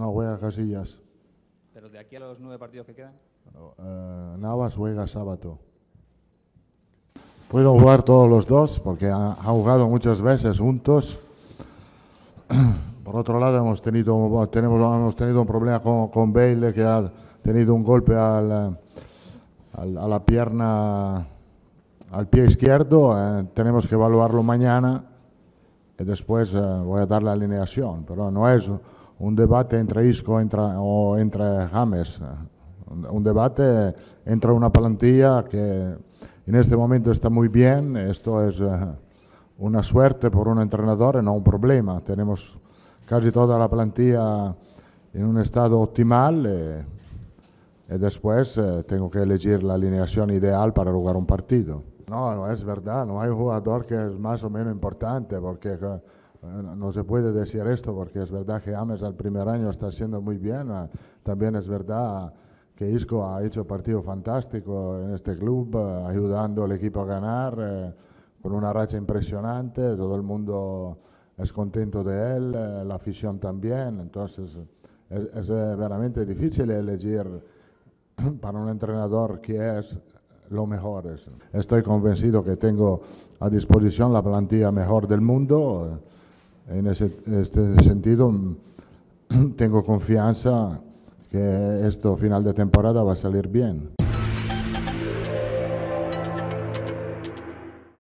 No, juega Casillas. ¿Pero de aquí a los nueve partidos que quedan? Eh, Navas juega sábado. Puedo jugar todos los dos porque ha, jugado muchas veces juntos. Por otro lado, hemos tenido, tenemos, hemos tenido un problema con, con Bale que ha tenido un golpe al, a la pierna, al pie izquierdo. Eh, tenemos que evaluarlo mañana y después eh, voy a dar la alineación. Pero no es un debate entre Isco o entre James, un, debate entre una plantilla que en este momento está muy bien, esto es eh, una suerte por un entrenador, no un problema, tenemos casi toda la plantilla en un estado optimal eh, y, después eh, tengo que elegir la alineación ideal para jugar un partido. No, no es verdad, no hay jugador que es más o menos importante porque no se puede decir esto porque es verdad que Ames al primer año está haciendo muy bien. Ah, también es verdad que Isco ha hecho partido fantástico en este club, ah, ayudando al equipo a ganar eh, con una racha impresionante. Todo el mundo es contento de él, eh, la afición también. Entonces es, es eh, veramente difícil elegir para un entrenador que es lo mejor. Estoy convencido que tengo a disposición la plantilla mejor del mundo. En ese, este sentido, tengo confianza que esto final de temporada va a salir bien.